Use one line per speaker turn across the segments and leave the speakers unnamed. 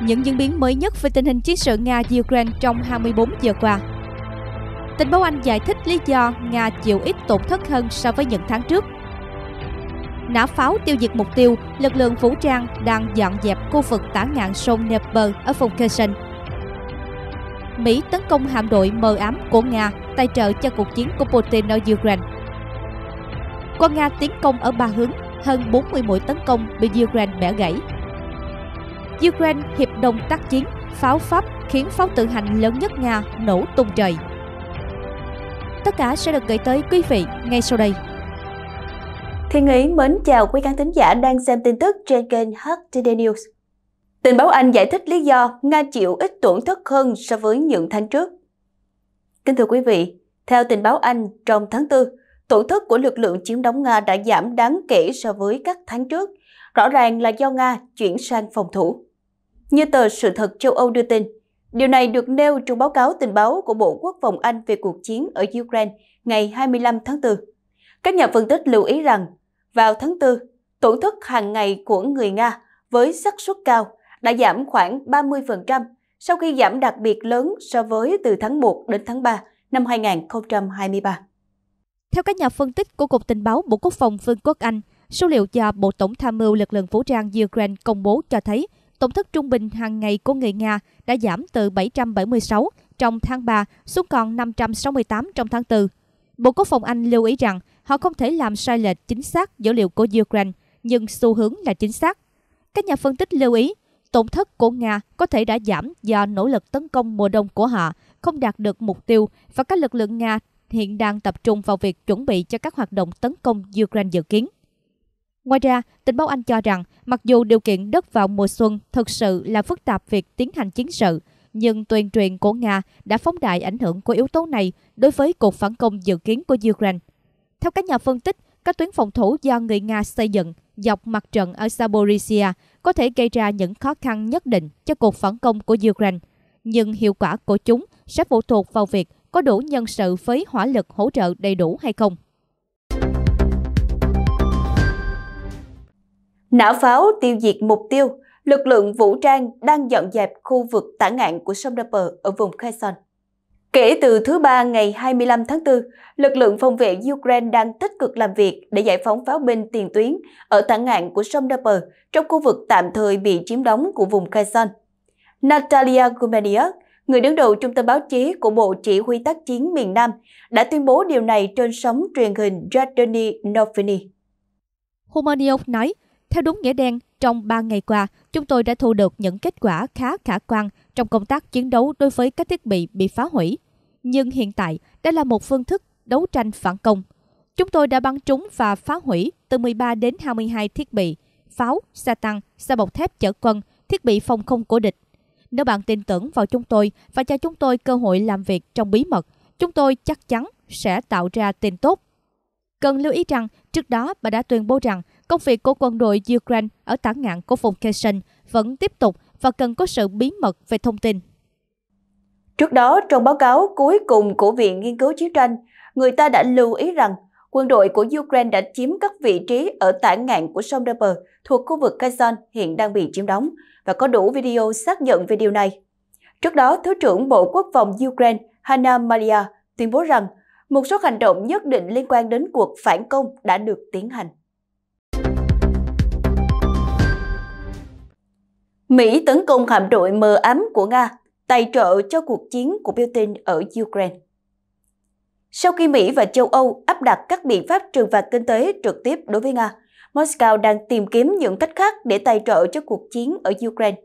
những diễn biến mới nhất về tình hình chiến sự Nga-Ukraine trong 24 giờ qua. Tình báo Anh giải thích lý do Nga chịu ít tổn thất hơn so với những tháng trước. Nã pháo tiêu diệt mục tiêu, lực lượng vũ trang đang dọn dẹp khu vực tả ngạn sông Dnieper ở vùng Kherson. Mỹ tấn công hạm đội mờ ám của Nga tài trợ cho cuộc chiến của Putin ở Ukraine. Quân Nga tiến công ở ba hướng, hơn 40 mũi tấn công bị Ukraine bẻ gãy Ukraine hiệp đồng tác chiến, pháo Pháp khiến pháo tự hành lớn nhất Nga nổ tung trời. Tất cả sẽ được gửi tới quý vị ngay sau đây. Thiên
Ý mến chào quý khán thính giả đang xem tin tức trên kênh HTD News. Tình báo Anh giải thích lý do Nga chịu ít tổn thất hơn so với những tháng trước. Kính thưa quý vị, theo tình báo Anh, trong tháng 4, tổn thất của lực lượng chiếm đóng Nga đã giảm đáng kể so với các tháng trước, rõ ràng là do Nga chuyển sang phòng thủ. Như tờ Sự thật châu Âu đưa tin, điều này được nêu trong báo cáo tình báo của Bộ Quốc phòng Anh về cuộc chiến ở Ukraine ngày 25 tháng 4. Các nhà phân tích lưu ý rằng, vào tháng 4, tổn thất hàng ngày của người Nga với xác suất cao đã giảm khoảng 30% sau khi giảm đặc biệt lớn so với từ tháng 1 đến tháng 3
năm 2023. Theo các nhà phân tích của Cục Tình báo Bộ Quốc phòng Vương quốc Anh, số liệu do Bộ Tổng tham mưu lực lượng vũ trang Ukraine công bố cho thấy tổng thất trung bình hàng ngày của người Nga đã giảm từ 776 trong tháng 3 xuống còn 568 trong tháng 4. Bộ Quốc phòng Anh lưu ý rằng họ không thể làm sai lệch chính xác dữ liệu của Ukraine, nhưng xu hướng là chính xác. Các nhà phân tích lưu ý, tổn thất của Nga có thể đã giảm do nỗ lực tấn công mùa đông của họ không đạt được mục tiêu và các lực lượng Nga hiện đang tập trung vào việc chuẩn bị cho các hoạt động tấn công Ukraine dự kiến. Ngoài ra, tình báo Anh cho rằng mặc dù điều kiện đất vào mùa xuân thực sự là phức tạp việc tiến hành chiến sự, nhưng tuyên truyền của Nga đã phóng đại ảnh hưởng của yếu tố này đối với cuộc phản công dự kiến của Ukraine. Theo các nhà phân tích, các tuyến phòng thủ do người Nga xây dựng dọc mặt trận ở Zaporizhia có thể gây ra những khó khăn nhất định cho cuộc phản công của Ukraine, nhưng hiệu quả của chúng sẽ phụ thuộc vào việc có đủ nhân sự với hỏa lực hỗ trợ đầy đủ hay không.
Nã pháo tiêu diệt mục tiêu, lực lượng vũ trang đang dọn dẹp khu vực tả ngạn của sông Dnieper ở vùng Kherson. Kể từ thứ Ba ngày 25 tháng 4, lực lượng phòng vệ Ukraine đang tích cực làm việc để giải phóng pháo binh tiền tuyến ở tả ngạn của sông Dnieper trong khu vực tạm thời bị chiếm đóng của vùng Kherson. Natalia Gumeniuk, người đứng đầu trung tâm báo chí của Bộ Chỉ huy tác chiến miền Nam, đã tuyên bố điều này trên sóng truyền hình Jadoni Novini.
Gumeniuk nói, theo đúng nghĩa đen, trong 3 ngày qua, chúng tôi đã thu được những kết quả khá khả quan trong công tác chiến đấu đối với các thiết bị bị phá hủy. Nhưng hiện tại, đây là một phương thức đấu tranh phản công. Chúng tôi đã bắn trúng và phá hủy từ 13 đến 22 thiết bị, pháo, xe tăng, xe bọc thép chở quân, thiết bị phòng không của địch. Nếu bạn tin tưởng vào chúng tôi và cho chúng tôi cơ hội làm việc trong bí mật, chúng tôi chắc chắn sẽ tạo ra tin tốt. Cần lưu ý rằng, trước đó bà đã tuyên bố rằng Công việc của quân đội Ukraine ở tả ngạn của vùng Kherson vẫn tiếp tục và cần có sự bí mật về thông tin.
Trước đó, trong báo cáo cuối cùng của Viện Nghiên cứu Chiến tranh, người ta đã lưu ý rằng quân đội của Ukraine đã chiếm các vị trí ở tả ngạn của sông Dnieper thuộc khu vực Kherson hiện đang bị chiếm đóng và có đủ video xác nhận về điều này. Trước đó, Thứ trưởng Bộ Quốc phòng Ukraine Hanna Malia tuyên bố rằng một số hành động nhất định liên quan đến cuộc phản công đã được tiến hành. Mỹ tấn công hạm đội mờ ám của Nga, tài trợ cho cuộc chiến của Putin ở Ukraine. Sau khi Mỹ và châu Âu áp đặt các biện pháp trừng phạt kinh tế trực tiếp đối với Nga, Moscow đang tìm kiếm những cách khác để tài trợ cho cuộc chiến ở Ukraine.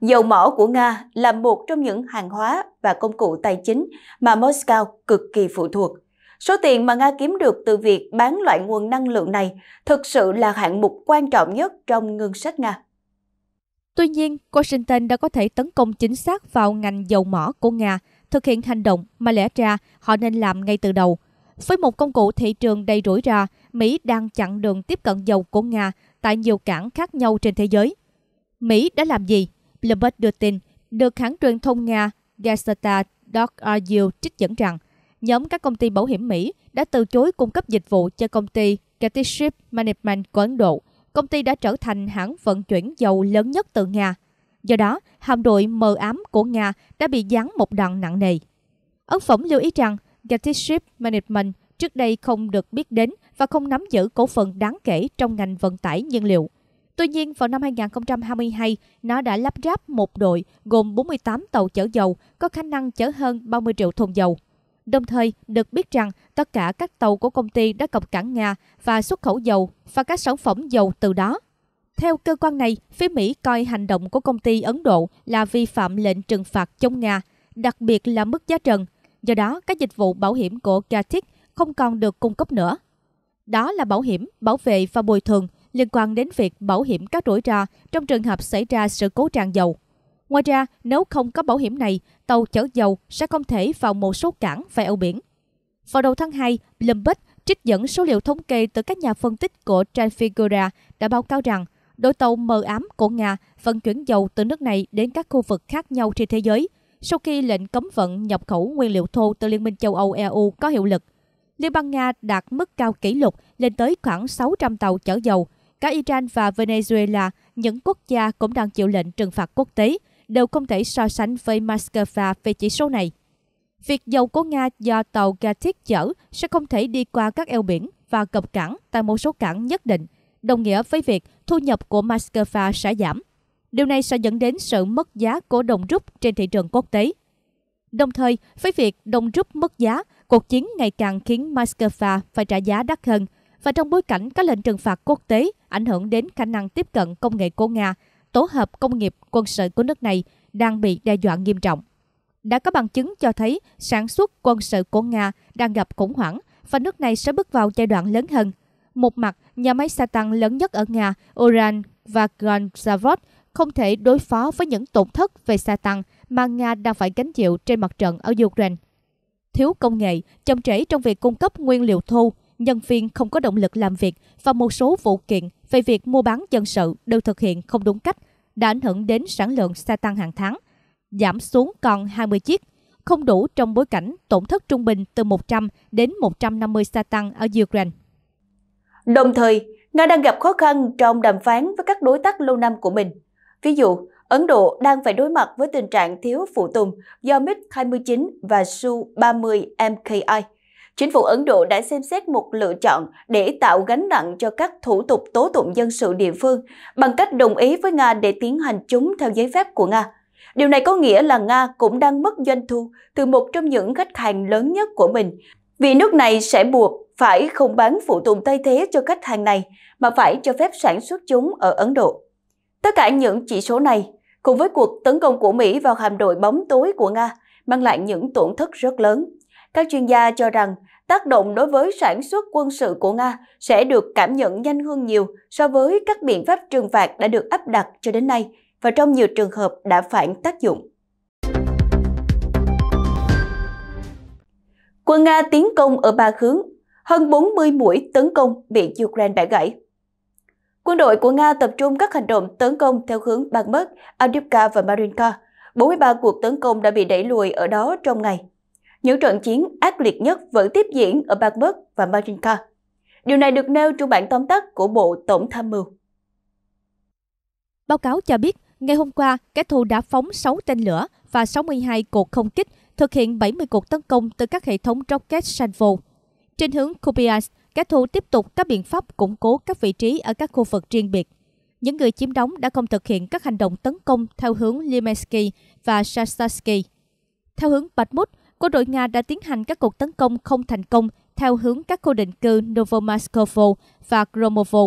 Dầu mỏ của Nga là một trong những hàng hóa và công cụ tài chính mà Moscow cực kỳ phụ thuộc. Số tiền mà Nga kiếm được từ việc bán loại nguồn năng lượng này thực sự là hạng mục quan trọng nhất trong ngân sách Nga.
Tuy nhiên, Washington đã có thể tấn công chính xác vào ngành dầu mỏ của Nga, thực hiện hành động mà lẽ ra họ nên làm ngay từ đầu. Với một công cụ thị trường đầy rủi ro, Mỹ đang chặn đường tiếp cận dầu của Nga tại nhiều cảng khác nhau trên thế giới. Mỹ đã làm gì? Bloomberg đưa tin, được hãng truyền thông Nga Gazeta Dog trích dẫn rằng nhóm các công ty bảo hiểm Mỹ đã từ chối cung cấp dịch vụ cho công ty Gatiship Management của Ấn Độ công ty đã trở thành hãng vận chuyển dầu lớn nhất từ Nga. Do đó, hạm đội mờ ám của Nga đã bị giáng một đòn nặng nề. Ấn phẩm lưu ý rằng Gatiship Management trước đây không được biết đến và không nắm giữ cổ phần đáng kể trong ngành vận tải nhiên liệu. Tuy nhiên, vào năm 2022, nó đã lắp ráp một đội gồm 48 tàu chở dầu có khả năng chở hơn 30 triệu thùng dầu. Đồng thời, được biết rằng tất cả các tàu của công ty đã cập cảng Nga và xuất khẩu dầu và các sản phẩm dầu từ đó. Theo cơ quan này, phía Mỹ coi hành động của công ty Ấn Độ là vi phạm lệnh trừng phạt chống Nga, đặc biệt là mức giá trần. Do đó, các dịch vụ bảo hiểm của Gatic không còn được cung cấp nữa. Đó là bảo hiểm, bảo vệ và bồi thường liên quan đến việc bảo hiểm các rủi ro trong trường hợp xảy ra sự cố tràn dầu. Ngoài ra, nếu không có bảo hiểm này, tàu chở dầu sẽ không thể vào một số cảng và eo biển. Vào đầu tháng 2, Bloomberg trích dẫn số liệu thống kê từ các nhà phân tích của Trafigura đã báo cáo rằng đội tàu mờ ám của Nga vận chuyển dầu từ nước này đến các khu vực khác nhau trên thế giới sau khi lệnh cấm vận nhập khẩu nguyên liệu thô từ Liên minh châu Âu EU có hiệu lực. Liên bang Nga đạt mức cao kỷ lục lên tới khoảng 600 tàu chở dầu. Cả Iran và Venezuela, những quốc gia cũng đang chịu lệnh trừng phạt quốc tế – đều không thể so sánh với Moscow về chỉ số này. Việc dầu của Nga do tàu Gatik chở sẽ không thể đi qua các eo biển và cập cảng tại một số cảng nhất định, đồng nghĩa với việc thu nhập của Moscow sẽ giảm. Điều này sẽ dẫn đến sự mất giá của đồng rút trên thị trường quốc tế. Đồng thời, với việc đồng rút mất giá, cuộc chiến ngày càng khiến Moscow phải trả giá đắt hơn. Và trong bối cảnh các lệnh trừng phạt quốc tế ảnh hưởng đến khả năng tiếp cận công nghệ của Nga – tổ hợp công nghiệp quân sự của nước này đang bị đe dọa nghiêm trọng. Đã có bằng chứng cho thấy sản xuất quân sự của Nga đang gặp khủng hoảng và nước này sẽ bước vào giai đoạn lớn hơn. Một mặt, nhà máy xe tăng lớn nhất ở Nga, Uran và Granzavod không thể đối phó với những tổn thất về xe tăng mà Nga đang phải gánh chịu trên mặt trận ở Ukraine. Thiếu công nghệ, chậm trễ trong việc cung cấp nguyên liệu thô, nhân viên không có động lực làm việc và một số vụ kiện về việc mua bán dân sự đều thực hiện không đúng cách đã ảnh hưởng đến sản lượng xe tăng hàng tháng, giảm xuống còn 20 chiếc, không đủ trong bối cảnh tổn thất trung bình từ 100 đến 150 xe tăng ở Ukraine. Đồng thời, Nga
đang gặp khó khăn trong đàm phán với các đối tác lâu năm của mình. Ví dụ, Ấn Độ đang phải đối mặt với tình trạng thiếu phụ tùng do MiG-29 và Su-30 MKI – chính phủ Ấn Độ đã xem xét một lựa chọn để tạo gánh nặng cho các thủ tục tố tụng dân sự địa phương bằng cách đồng ý với Nga để tiến hành chúng theo giấy phép của Nga. Điều này có nghĩa là Nga cũng đang mất doanh thu từ một trong những khách hàng lớn nhất của mình, vì nước này sẽ buộc phải không bán phụ tùng thay thế cho khách hàng này mà phải cho phép sản xuất chúng ở Ấn Độ. Tất cả những chỉ số này, cùng với cuộc tấn công của Mỹ vào hạm đội bóng tối của Nga, mang lại những tổn thất rất lớn các chuyên gia cho rằng tác động đối với sản xuất quân sự của Nga sẽ được cảm nhận nhanh hơn nhiều so với các biện pháp trừng phạt đã được áp đặt cho đến nay và trong nhiều trường hợp đã phản tác dụng. Quân Nga tiến công ở ba hướng, hơn 40 mũi tấn công bị Ukraine bẻ gãy. Quân đội của Nga tập trung các hành động tấn công theo hướng Bakhmut, Avdiivka và Marinka. 43 cuộc tấn công đã bị đẩy lùi ở đó trong ngày những trận chiến ác liệt nhất vẫn tiếp diễn ở Bakhmut và Marinka. Điều này được nêu trong bản tóm tắt của Bộ Tổng Tham mưu.
Báo cáo cho biết, ngày hôm qua, kẻ thù đã phóng 6 tên lửa và 62 cuộc không kích, thực hiện 70 cuộc tấn công từ các hệ thống rocket Sanvo. Trên hướng Kupiansk, kẻ thù tiếp tục các biện pháp củng cố các vị trí ở các khu vực riêng biệt. Những người chiếm đóng đã không thực hiện các hành động tấn công theo hướng Limensky và Shastarsky. Theo hướng Bakhmut, quân đội Nga đã tiến hành các cuộc tấn công không thành công theo hướng các khu định cư Novomaskovo và Gromovo.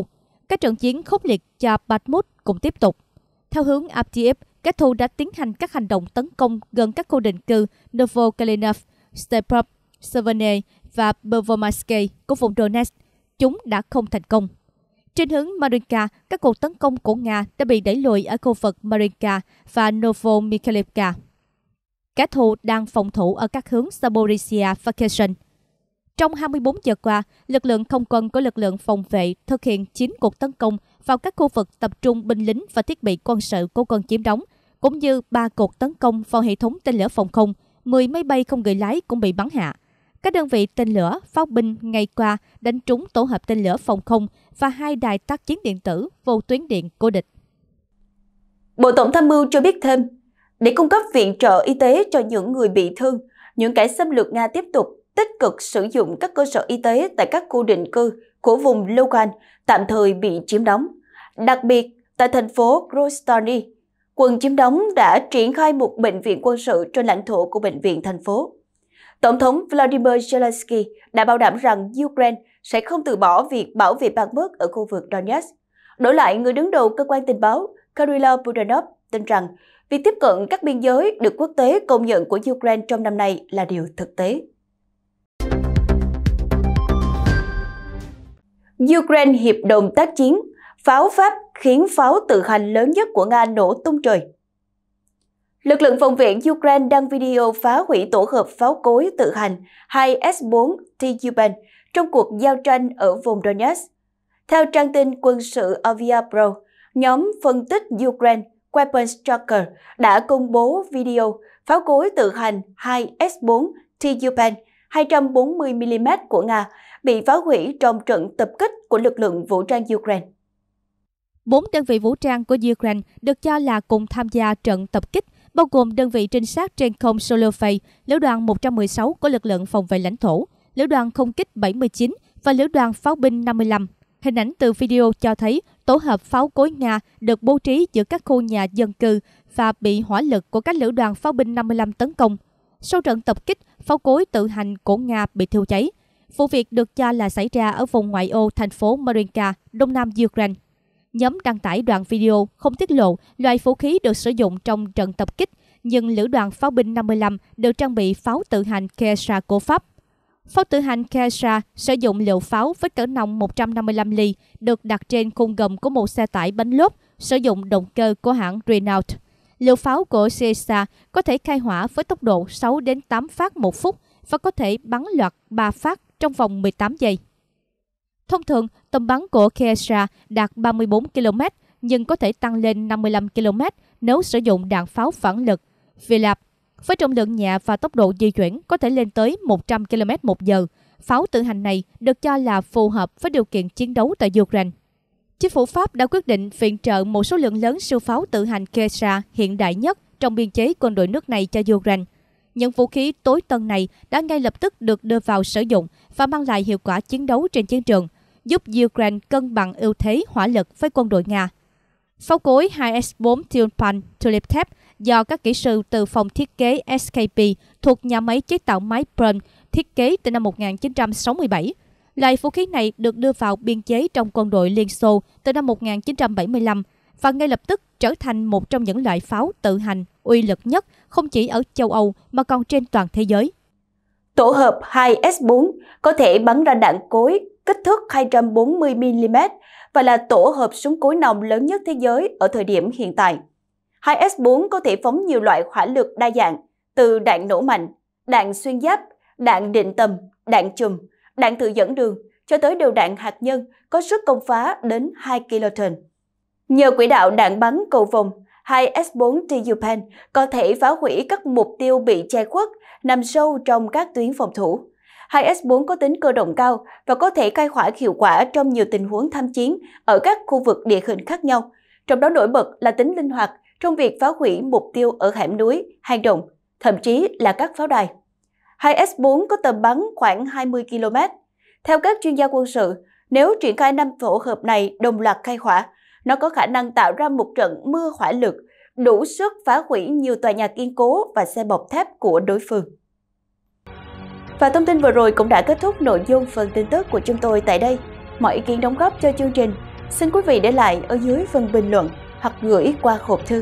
Các trận chiến khốc liệt cho Bakhmut cũng tiếp tục. Theo hướng Avdiivka, các thù đã tiến hành các hành động tấn công gần các khu định cư Novokalinov, Stepov, Severne và Bervomaske của vùng Donetsk. Chúng đã không thành công. Trên hướng Marinka, các cuộc tấn công của Nga đã bị đẩy lùi ở khu vực Marinka và Novomikhailovka. Kẻ thù đang phòng thủ ở các hướng Saborisia Vacation. Trong 24 giờ qua, lực lượng không quân của lực lượng phòng vệ thực hiện 9 cuộc tấn công vào các khu vực tập trung binh lính và thiết bị quân sự của quân chiếm đóng, cũng như 3 cuộc tấn công vào hệ thống tên lửa phòng không, 10 máy bay không người lái cũng bị bắn hạ. Các đơn vị tên lửa, pháo binh ngày qua đánh trúng tổ hợp tên lửa phòng không và hai đài tác chiến điện tử vô tuyến điện của địch. Bộ Tổng tham mưu cho biết thêm,
để cung cấp viện trợ y tế cho những người bị thương. Những kẻ xâm lược Nga tiếp tục tích cực sử dụng các cơ sở y tế tại các khu định cư của vùng Lugan tạm thời bị chiếm đóng. Đặc biệt, tại thành phố Grostony, quân chiếm đóng đã triển khai một bệnh viện quân sự trên lãnh thổ của bệnh viện thành phố. Tổng thống Vladimir Zelensky đã bảo đảm rằng Ukraine sẽ không từ bỏ việc bảo vệ Bakhmut ở khu vực Donetsk. Đổi lại, người đứng đầu cơ quan tình báo Karila Budanov tin rằng Việc tiếp cận các biên giới được quốc tế công nhận của Ukraine trong năm nay là điều thực tế. Ukraine hiệp đồng tác chiến, pháo Pháp khiến pháo tự hành lớn nhất của Nga nổ tung trời. Lực lượng phòng viện Ukraine đăng video phá hủy tổ hợp pháo cối tự hành 2S4 Tyuban trong cuộc giao tranh ở vùng Donetsk. Theo trang tin quân sự Avia Pro, nhóm phân tích Ukraine Weapons Tracker đã công bố video pháo cối tự hành 2S4 Tyupen 240mm của Nga bị phá hủy trong trận tập kích của lực lượng vũ trang Ukraine.
Bốn đơn vị vũ trang của Ukraine được cho là cùng tham gia trận tập kích, bao gồm đơn vị trinh sát trên không Solofei, lữ đoàn 116 của lực lượng phòng vệ lãnh thổ, lữ đoàn không kích 79 và lữ đoàn pháo binh 55. Hình ảnh từ video cho thấy tổ hợp pháo cối Nga được bố trí giữa các khu nhà dân cư và bị hỏa lực của các lữ đoàn pháo binh 55 tấn công. Sau trận tập kích, pháo cối tự hành của Nga bị thiêu cháy. Vụ việc được cho là xảy ra ở vùng ngoại ô thành phố Marinka, đông nam Ukraine. Nhóm đăng tải đoạn video không tiết lộ loại vũ khí được sử dụng trong trận tập kích, nhưng lữ đoàn pháo binh 55 được trang bị pháo tự hành Kesha của Pháp. Pháo tự hành Kesha sử dụng liệu pháo với cỡ nòng 155 ly được đặt trên khung gầm của một xe tải bánh lốp sử dụng động cơ của hãng Renault. Liệu pháo của Caesar có thể khai hỏa với tốc độ 6 đến 8 phát một phút và có thể bắn loạt 3 phát trong vòng 18 giây. Thông thường, tầm bắn của Caesar đạt 34 km nhưng có thể tăng lên 55 km nếu sử dụng đạn pháo phản lực. Vì lạp với trọng lượng nhẹ và tốc độ di chuyển có thể lên tới 100 km một giờ. Pháo tự hành này được cho là phù hợp với điều kiện chiến đấu tại Ukraine. Chính phủ Pháp đã quyết định viện trợ một số lượng lớn siêu pháo tự hành Kesra hiện đại nhất trong biên chế quân đội nước này cho Ukraine. Những vũ khí tối tân này đã ngay lập tức được đưa vào sử dụng và mang lại hiệu quả chiến đấu trên chiến trường, giúp Ukraine cân bằng ưu thế hỏa lực với quân đội Nga. Pháo cối 2S4 Tulpan Tulip Thép do các kỹ sư từ phòng thiết kế SKP thuộc nhà máy chế tạo máy Brun thiết kế từ năm 1967. Loại vũ khí này được đưa vào biên chế trong quân đội Liên Xô từ năm 1975 và ngay lập tức trở thành một trong những loại pháo tự hành uy lực nhất không chỉ ở châu Âu mà còn trên toàn thế giới. Tổ hợp
2S4 có thể bắn ra đạn cối kích thước 240mm và là tổ hợp súng cối nòng lớn nhất thế giới ở thời điểm hiện tại. 2S4 có thể phóng nhiều loại hỏa lực đa dạng, từ đạn nổ mạnh, đạn xuyên giáp, đạn định tầm, đạn chùm, đạn tự dẫn đường, cho tới đầu đạn hạt nhân có sức công phá đến 2 kiloton. Nhờ quỹ đạo đạn bắn cầu vòng, 2S4 Tupan có thể phá hủy các mục tiêu bị che khuất nằm sâu trong các tuyến phòng thủ. 2S4 có tính cơ động cao và có thể khai hỏa hiệu quả trong nhiều tình huống tham chiến ở các khu vực địa hình khác nhau, trong đó nổi bật là tính linh hoạt trong việc phá hủy mục tiêu ở hẻm núi, hang động, thậm chí là các pháo đài. Hai S-4 có tầm bắn khoảng 20 km. Theo các chuyên gia quân sự, nếu triển khai năm tổ hợp này đồng loạt khai hỏa, nó có khả năng tạo ra một trận mưa hỏa lực đủ sức phá hủy nhiều tòa nhà kiên cố và xe bọc thép của đối phương. Và thông tin vừa rồi cũng đã kết thúc nội dung phần tin tức của chúng tôi tại đây. Mọi ý kiến đóng góp cho chương trình, xin quý vị để lại ở dưới phần bình luận hoặc gửi qua hộp thư